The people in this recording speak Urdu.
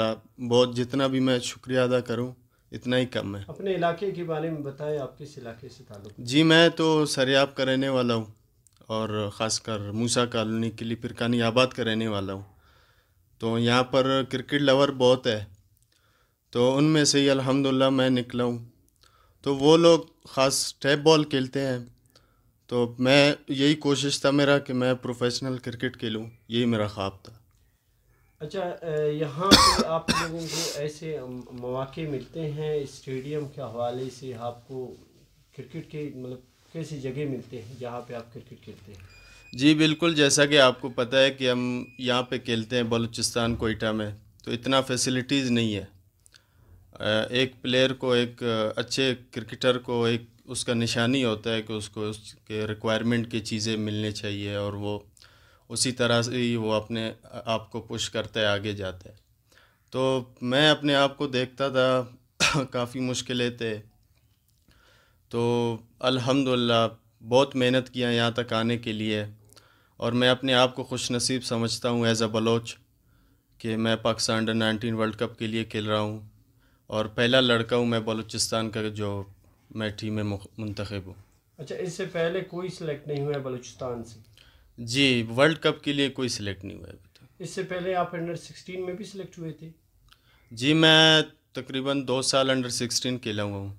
اللہ بہت جتنا بھی میں شکریہ ادا کروں اتنا ہی کم ہے اپنے علاقے کے بارے میں بتائیں آپ کس علاقے سے تعلق جی میں تو سریاب کا رہنے والا ہوں اور خاص کر موسا کالونی کے لیے پرکانی آباد کا رہنے والا ہوں تو یہاں پر کرکٹ لور بہت ہے تو ان میں سے ہی الحمد میں نکلا ہوں تو وہ لوگ خاص ٹیپ بال کھیلتے ہیں تو میں یہی کوشش تھا میرا کہ میں پروفیشنل کرکٹ کھیلوں یہی میرا خواب تھا اچھا یہاں پہ آپ لوگوں کو ایسے مواقع ملتے ہیں اسٹیڈیم کے حوالے سے آپ کو کرکٹ کے مطلب کیسی جگہ ملتے ہیں جہاں پہ آپ کرکٹ کھیلتے ہیں جی بالکل جیسا کہ آپ کو پتہ ہے کہ ہم یہاں پہ کھیلتے ہیں بلوچستان کوئٹہ میں تو اتنا فیسلٹیز نہیں ہے ایک پلیئر کو ایک اچھے کرکٹر کو ایک اس کا نشانی ہوتا ہے کہ اس کو اس کے ریکوائرمنٹ کی چیزیں ملنی چاہیے اور وہ اسی طرح سے ہی وہ اپنے آپ کو پش کرتے آگے جاتا ہے تو میں اپنے آپ کو دیکھتا تھا کافی مشکلیں تھے تو الحمد للہ بہت محنت کیا یہاں تک آنے کے لیے اور میں اپنے آپ کو خوش نصیب سمجھتا ہوں ایز اے بلوچ کہ میں Pakistan under nineteen world cup کے لیے کھیل رہا ہوں اور پہلا لڑکا ہوں میں بلوچستان کا جو میں ٹیم میں منتخب ہوں اچھا اس سے پہلے کوئی سلیکٹ نہیں ہوا ہے بلوچستان سے جی ورلڈ کپ کے لیے کوئی سلیکٹ نہیں ہوا تک اس سے پہلے آپ انڈر سکسٹین میں بھی سلیکٹ ہوئے تھے جی میں تقریباً دو سال انڈر سکسٹین کھیلا ہوا ہوں